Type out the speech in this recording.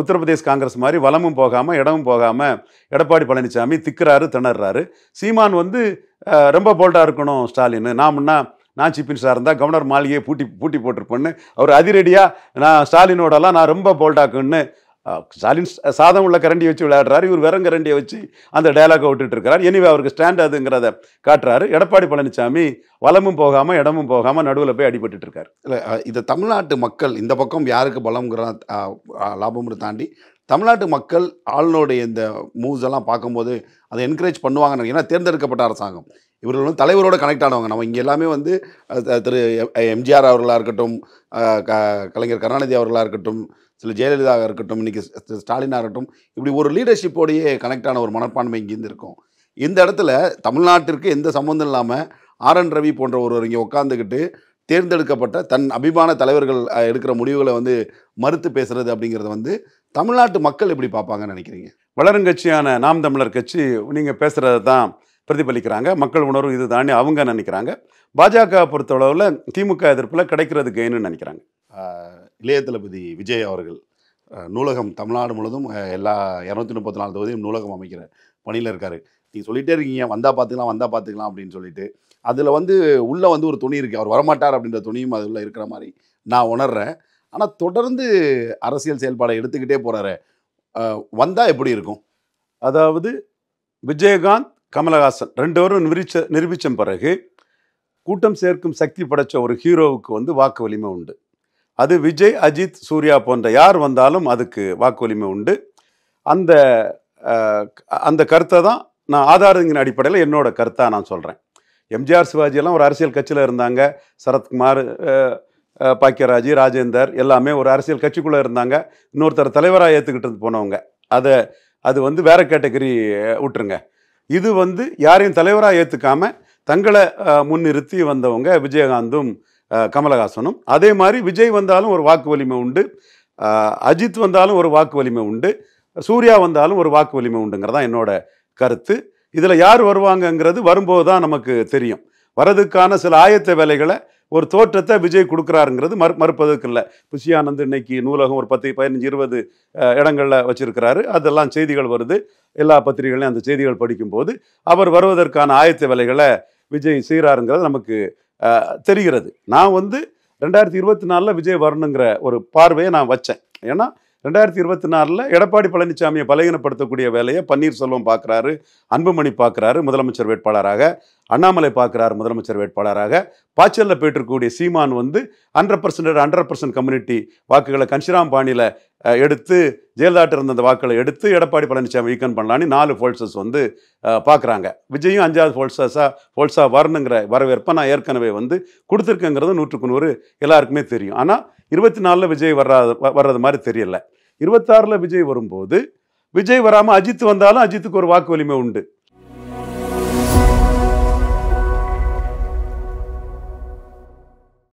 உத்தரப்பிரதேஷ் காங்கிரஸ் மாதிரி வளமும் போகாமல் இடமும் போகாமல் எடப்பாடி பழனிசாமி திக்கிறாரு திணறாரு சீமான் வந்து ரொம்ப போல்டாக இருக்கணும் ஸ்டாலின் நான் முன்னா நான் சீஃப் மினிஸ்டராக இருந்தால் கவர்னர் மாளிகையை பூட்டி பூட்டி போட்டிருப்பேன்னு அவர் அதிரடியாக நான் ஸ்டாலினோடலாம் நான் ரொம்ப போல்டாக்குன்னு ஸ்டாலின் சாதம் உள்ள கரண்டியை வச்சு விளையாடுறாரு இவர் வெறும் கரண்டியை வச்சு அந்த டயலாகை விட்டுட்டு இருக்கிறார் எனிவே அவருக்கு ஸ்டாண்ட் அதுங்கிறத காட்டுறாரு எடப்பாடி பழனிசாமி வளமும் போகாமல் இடமும் போகாமல் நடுவில் போய் அடிபட்டு இருக்காரு இல்லை இது தமிழ்நாட்டு மக்கள் இந்த பக்கம் யாருக்கு பலம்ங்கிற லாபம்னு தாண்டி தமிழ்நாட்டு மக்கள் ஆளுநருடைய இந்த மூவ்ஸ் எல்லாம் பார்க்கும்போது அதை என்கரேஜ் பண்ணுவாங்க ஏன்னா தேர்ந்தெடுக்கப்பட்ட அரசாங்கம் இவர்கள் வந்து தலைவரோட கனெக்ட் ஆனவங்க நம்ம இங்கே எல்லாமே வந்து திரு எம்ஜிஆர் அவர்களாக இருக்கட்டும் க கலைஞர் கருணாநிதி அவர்களாக இருக்கட்டும் சில ஜெயலலிதாவாக இருக்கட்டும் இன்றைக்கி ஸ்டாலினாக இருக்கட்டும் இப்படி ஒரு லீடர்ஷிப்போடையே கனெக்டான ஒரு மனப்பான்மை இங்கேருந்து இருக்கும் இந்த இடத்துல தமிழ்நாட்டிற்கு எந்த சம்மந்தம் இல்லாமல் ஆர் என் ரவி போன்ற ஒருவர் இங்கே உட்காந்துக்கிட்டு தேர்ந்தெடுக்கப்பட்ட தன் அபிமான தலைவர்கள் எடுக்கிற முடிவுகளை வந்து மறுத்து பேசுகிறது அப்படிங்கிறத வந்து தமிழ்நாட்டு மக்கள் எப்படி பார்ப்பாங்கன்னு நினைக்கிறீங்க வளரும் கட்சியான நாம் தமிழர் கட்சி நீங்கள் பேசுகிறத தான் பிரதிபலிக்கிறாங்க மக்கள் உணர்வு இது தானே அவங்க நினைக்கிறாங்க பாஜக பொறுத்தளவில் திமுக எதிர்ப்பில் கிடைக்கிறது கெயின்னு நினைக்கிறாங்க இளைய தளபதி விஜய் அவர்கள் நூலகம் தமிழ்நாடு முழுவதும் எல்லா இரநூத்தி முப்பத்தி நாலு தொகுதியும் நூலகம் அமைக்கிற பணியில் இருக்கார் நீங்கள் சொல்லிகிட்டே இருக்கீங்க வந்தால் பார்த்துக்கலாம் வந்தால் பார்த்துக்கலாம் அப்படின்னு சொல்லிட்டு அதில் வந்து உள்ளே வந்து ஒரு துணி இருக்குது அவர் வரமாட்டார் அப்படின்ற துணியும் அதில் இருக்கிற மாதிரி நான் உணர்கிறேன் ஆனால் தொடர்ந்து அரசியல் செயல்பாடை எடுத்துக்கிட்டே போகிறாரு வந்தால் எப்படி இருக்கும் அதாவது விஜயகாந்த் கமலஹாசன் ரெண்டு பேரும் நிரூபிச்ச நிரூபித்த பிறகு கூட்டம் சேர்க்கும் சக்தி படைத்த ஒரு ஹீரோவுக்கு வந்து வாக்கு வலிமை உண்டு அது விஜய் அஜித் சூர்யா போன்ற யார் வந்தாலும் அதுக்கு வாக்குரிமை உண்டு அந்த அந்த கருத்தை தான் நான் ஆதாரங்கின் அடிப்படையில் என்னோட கருத்தாக நான் சொல்கிறேன் எம்ஜிஆர் சிவாஜியெல்லாம் ஒரு அரசியல் கட்சியில் இருந்தாங்க சரத்குமார் பாக்கியராஜ் ராஜேந்தர் எல்லாமே ஒரு அரசியல் கட்சிக்குள்ளே இருந்தாங்க இன்னொருத்தர் தலைவராக ஏற்றுக்கிட்டு போனவங்க அதை அது வந்து வேற கேட்டகரி விட்டுருங்க இது வந்து யாரையும் தலைவராக ஏற்றுக்காமல் தங்களை முன்னிறுத்தி வந்தவங்க விஜயகாந்தும் கமலஹாசனும் அதே மாதிரி விஜய் வந்தாலும் ஒரு வாக்கு வலிமை உண்டு அஜித் வந்தாலும் ஒரு வாக்கு வலிமை உண்டு சூர்யா வந்தாலும் ஒரு வாக்கு வலிமை உண்டுங்கிறதா என்னோட கருத்து இதில் யார் வருவாங்கங்கிறது வரும்போது தான் நமக்கு தெரியும் வரதுக்கான சில ஆயத்த வேலைகளை ஒரு தோற்றத்தை விஜய் கொடுக்குறாருங்கிறது மறு மறுப்பதற்கு இல்லை புஷியானந்த் இன்னைக்கு நூலகம் ஒரு பத்து பதினஞ்சு இருபது இடங்களில் வச்சுருக்கிறாரு அதெல்லாம் செய்திகள் வருது எல்லா பத்திரிகைகளையும் அந்த செய்திகள் படிக்கும்போது அவர் வருவதற்கான ஆயத்த வேலைகளை விஜய் செய்கிறாருங்கிறது நமக்கு தெரிகிறது நான் வந்து ரெண்டாயிரத்தி இருபத்தி நாலில் விஜய் வரணுங்கிற ஒரு பார்வையை நான் வச்சேன் ஏன்னா ரெண்டாயிரத்தி இருபத்தி நாலில் எடப்பாடி பழனிசாமியை பலகீனப்படுத்தக்கூடிய வேலையை பன்னீர்செல்வம் பார்க்குறாரு அன்புமணி பார்க்குறாரு முதலமைச்சர் வேட்பாளராக அண்ணாமலை பார்க்குறார் முதலமைச்சர் வேட்பாளராக பாய்ச்சலில் போயிட்டு சீமான் வந்து hundred percent hundred percent community வாக்குகளை கன்சிராம் பாணியில் எடுத்து ஜெயலலிதாட்டு இருந்த அந்த வாக்களை எடுத்து எடப்பாடி பழனிசாமி வீக்கன் பண்ணலான்னு நாலு ஃபோல்சஸ் வந்து பார்க்குறாங்க விஜயும் அஞ்சாவது ஃபோல்சஸாக ஃபோல்ஸாக வரணுங்கிற வரவேற்பை நான் ஏற்கனவே வந்து கொடுத்துருக்கேங்கிறது நூற்றுக்கு நூறு எல்லாருக்குமே தெரியும் ஆனால் இருபத்தி நாலில் விஜய் வர்றாது வர்றது மாதிரி தெரியல இருபத்தாறில் விஜய் வரும்போது விஜய் வராமல் அஜித் வந்தாலும் அஜித்துக்கு ஒரு வாக்கு வலிமை உண்டு